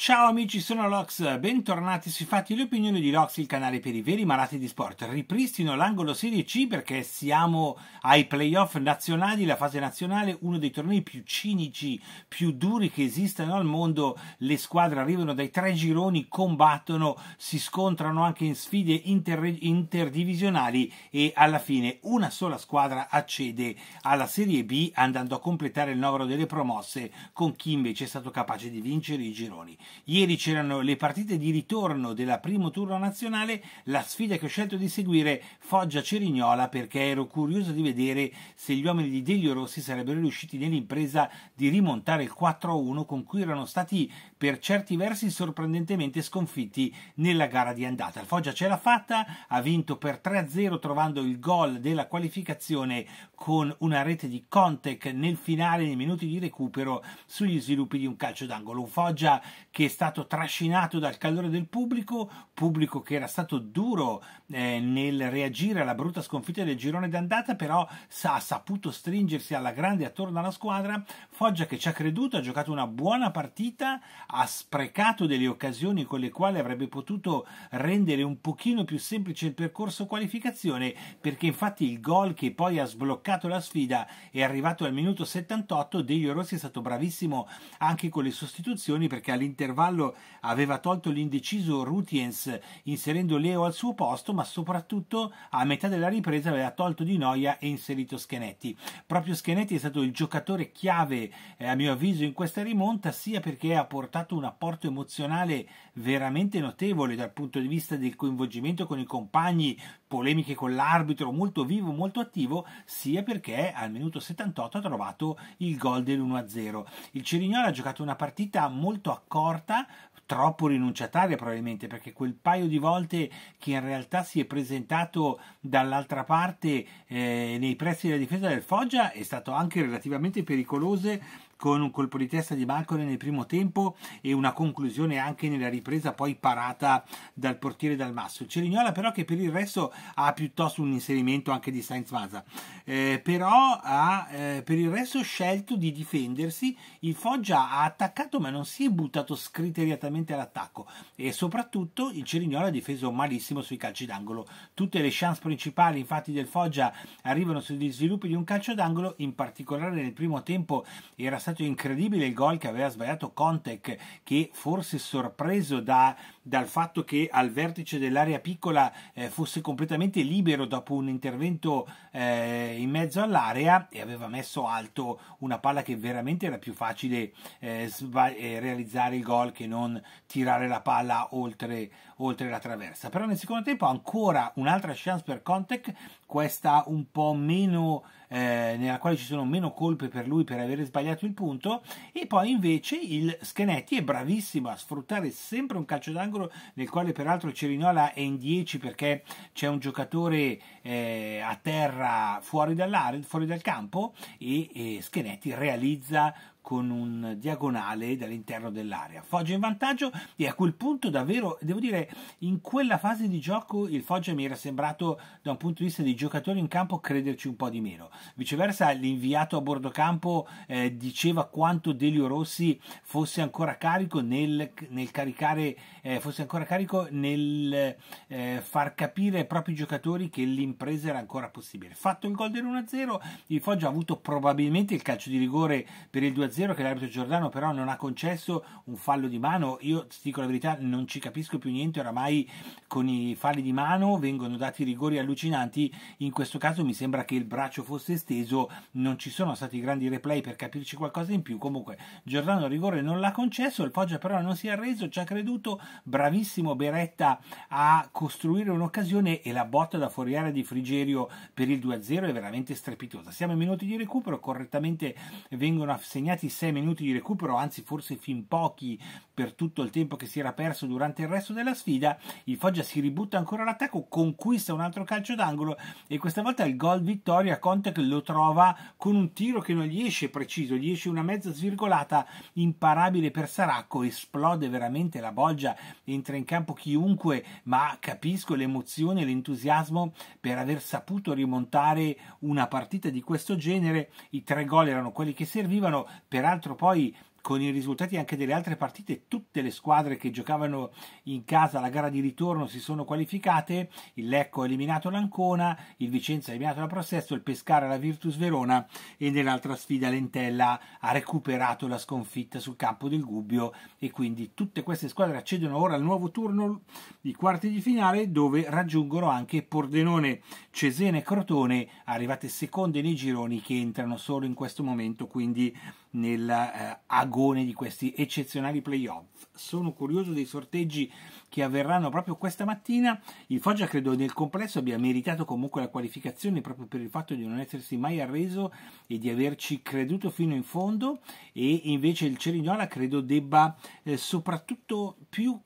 Ciao amici, sono Lox, bentornati sui Fatti e le Opinioni di Lox, il canale per i veri malati di sport. Ripristino l'angolo Serie C perché siamo ai playoff nazionali, la fase nazionale, uno dei tornei più cinici, più duri che esistano al mondo. Le squadre arrivano dai tre gironi, combattono, si scontrano anche in sfide inter- interdivisionali e alla fine una sola squadra accede alla Serie B andando a completare il novero delle promosse con chi invece è stato capace di vincere i gironi. Ieri c'erano le partite di ritorno della primo turno nazionale, la sfida che ho scelto di seguire Foggia-Cerignola perché ero curioso di vedere se gli uomini di Delio Rossi sarebbero riusciti nell'impresa di rimontare il 4-1 con cui erano stati per certi versi sorprendentemente sconfitti nella gara di andata. Il Foggia ce l'ha fatta, ha vinto per 3-0 trovando il gol della qualificazione con una rete di Contec nel finale, nei minuti di recupero, sugli sviluppi di un calcio d'angolo. Un Foggia che è stato trascinato dal calore del pubblico, pubblico che era stato duro eh, nel reagire alla brutta sconfitta del girone d'andata, però sa, ha saputo stringersi alla grande attorno alla squadra. Foggia che ci ha creduto, ha giocato una buona partita, ha sprecato delle occasioni con le quali avrebbe potuto rendere un pochino più semplice il percorso qualificazione, perché infatti il gol che poi ha sbloccato la sfida è arrivato al minuto 78, Deio Rossi è stato bravissimo anche con le sostituzioni perché all'interno intervallo aveva tolto l'indeciso Rutiens inserendo Leo al suo posto, ma soprattutto a metà della ripresa aveva tolto Di Noia e inserito Schenetti. Proprio Schenetti è stato il giocatore chiave, eh, a mio avviso, in questa rimonta, sia perché ha portato un apporto emozionale veramente notevole dal punto di vista del coinvolgimento con i compagni, polemiche con l'arbitro, molto vivo, molto attivo, sia perché al minuto 78 ha trovato il gol dell'1-0. Il Cerignola ha giocato una partita molto accorta, troppo rinunciataria probabilmente, perché quel paio di volte che in realtà si è presentato dall'altra parte eh, nei pressi della difesa del Foggia è stato anche relativamente pericoloso con un colpo di testa di Marcone nel primo tempo e una conclusione anche nella ripresa poi parata dal portiere Dalmasso. Il Cerignola però che per il resto ha piuttosto un inserimento anche di Sainz Vaza, eh, però ha eh, per il resto scelto di difendersi, il Foggia ha attaccato ma non si è buttato scriteriatamente all'attacco e soprattutto il Cerignola ha difeso malissimo sui calci d'angolo, tutte le chance principali infatti del Foggia arrivano sugli sviluppi di un calcio d'angolo, in particolare nel primo tempo era stato incredibile il gol che aveva sbagliato Contec che forse sorpreso da, dal fatto che al vertice dell'area piccola eh, fosse completamente completamente libero dopo un intervento eh, in mezzo all'area e aveva messo alto una palla che veramente era più facile eh, sba- eh, realizzare il gol che non tirare la palla oltre, oltre la traversa. Però nel secondo tempo ancora un'altra chance per Contec, questa un po' meno eh, nella quale ci sono meno colpe per lui per aver sbagliato il punto e poi invece il Schenetti è bravissimo a sfruttare sempre un calcio d'angolo nel quale peraltro Cerinola è in 10 perché c'è un giocatore eh, a terra fuori, fuori dal campo e, e Schenetti realizza con un diagonale dall'interno dell'area. Foggia in vantaggio e a quel punto davvero, devo dire, in quella fase di gioco il Foggia mi era sembrato da un punto di vista dei giocatori in campo crederci un po' di meno. Viceversa l'inviato a bordo campo eh, diceva quanto Delio Rossi fosse ancora carico nel, nel caricare, eh, fosse ancora carico nel eh, far capire ai propri giocatori che l'impresa era ancora possibile. Fatto il gol del 1-0, il Foggia ha avuto probabilmente il calcio di rigore per il 2-0 0 che l'arbitro Giordano però non ha concesso un fallo di mano. Io ti dico la verità, non ci capisco più niente, oramai con i falli di mano vengono dati rigori allucinanti, in questo caso mi sembra che il braccio fosse esteso, non ci sono stati grandi replay per capirci qualcosa in più, comunque Giordano rigore non l'ha concesso, il Foggia però non si è arreso, ci ha creduto, bravissimo Beretta a costruire un'occasione e la botta da fuori area di Frigerio per il 2-0 è veramente strepitosa. Siamo in minuti di recupero, correttamente vengono assegnati 26 minuti di recupero, anzi forse fin pochi per tutto il tempo che si era perso durante il resto della sfida, il Foggia si ributta ancora all'attacco, conquista un altro calcio d'angolo e questa volta il gol vittoria Conte lo trova con un tiro che non gli esce preciso, gli esce una mezza svirgolata imparabile per Saracco, esplode veramente la bolgia, entra in campo chiunque, ma capisco l'emozione e l'entusiasmo per aver saputo rimontare una partita di questo genere, i tre gol erano quelli che servivano, peraltro poi con i risultati anche delle altre partite, tutte le squadre che giocavano in casa la gara di ritorno si sono qualificate, il Lecco ha eliminato l'Ancona, il Vicenza ha eliminato la Processo, il Pescara la Virtus Verona e nell'altra sfida l'Entella ha recuperato la sconfitta sul campo del Gubbio e quindi tutte queste squadre accedono ora al nuovo turno di quarti di finale dove raggiungono anche Pordenone, Cesena e Crotone, arrivate seconde nei gironi che entrano solo in questo momento, quindi nell'agone eh, di questi eccezionali playoff. Sono curioso dei sorteggi che avverranno proprio questa mattina. Il Foggia credo nel complesso abbia meritato comunque la qualificazione proprio per il fatto di non essersi mai arreso e di averci creduto fino in fondo e invece il Cerignola credo debba eh, soprattutto più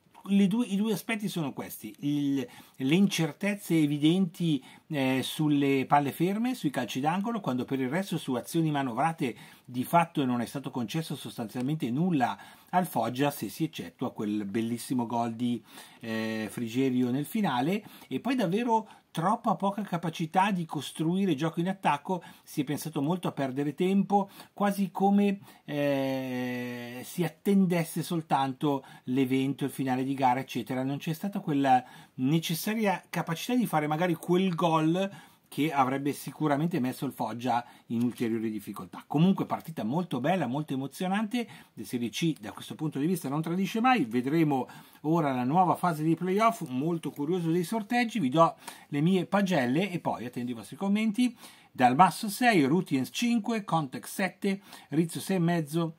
due, i due aspetti sono questi, il, le incertezze evidenti eh, sulle palle ferme, sui calci d'angolo, quando per il resto su azioni manovrate di fatto non è stato concesso sostanzialmente nulla al Foggia, se si eccettua quel bellissimo gol di eh, Frigerio nel finale, e poi davvero troppa poca capacità di costruire gioco in attacco, si è pensato molto a perdere tempo, quasi come eh, si attendesse soltanto l'evento, il finale di gara, eccetera. Non c'è stata quella necessaria capacità di fare magari quel gol che avrebbe sicuramente messo il Foggia in ulteriori difficoltà. Comunque partita molto bella, molto emozionante, la Serie C da questo punto di vista non tradisce mai, vedremo ora la nuova fase di playoff, molto curioso dei sorteggi, vi do le mie pagelle e poi attendo i vostri commenti. Dal basso 6, Rutiens 5, Contex 7, Rizzo 6,5,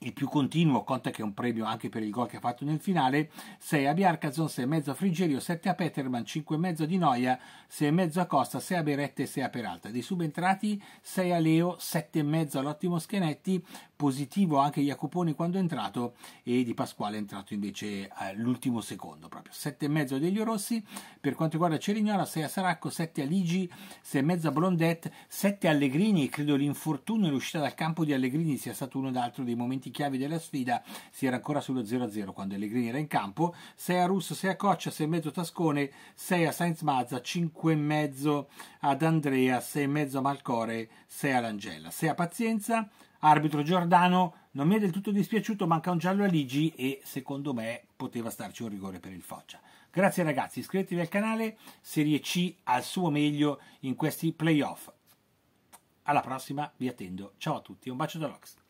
il più continuo, conta che è un premio anche per il gol che ha fatto nel finale, 6 a Biarcazon, 6,5 a Frigerio, 7 a Peterman, 5,5 di Noia, 6,5 a Costa, 6 a Beretta 6 a Peralta. Dei subentrati 6 a Leo, 7,5 all'ottimo Schenetti, positivo anche Jacoponi quando è entrato e Di Pasquale è entrato invece all'ultimo eh, secondo proprio. 7,5 degli Orossi, per quanto riguarda Cerignola, 6 a Saracco, 7 a Ligi, 6,5 a Blondet, 7 a Allegrini e credo l'infortunio e l'uscita dal campo di Allegrini sia stato uno d'altro dei momenti chiavi della sfida si era ancora sullo 0-0 quando Allegrini era in campo, 6 a Russo, 6 a Coccia, 6 e mezzo Tascone, 6 a Sainz Mazza, 5 e mezzo ad Andrea, 6 e mezzo a Malcore, 6 all'Angella, 6 a Pazienza, arbitro Giordano, non mi è del tutto dispiaciuto, manca un giallo a Ligi e secondo me poteva starci un rigore per il Foggia. Grazie ragazzi, iscrivetevi al canale, Serie C al suo meglio in questi playoff. Alla prossima, vi attendo. Ciao a tutti, un bacio da Lox.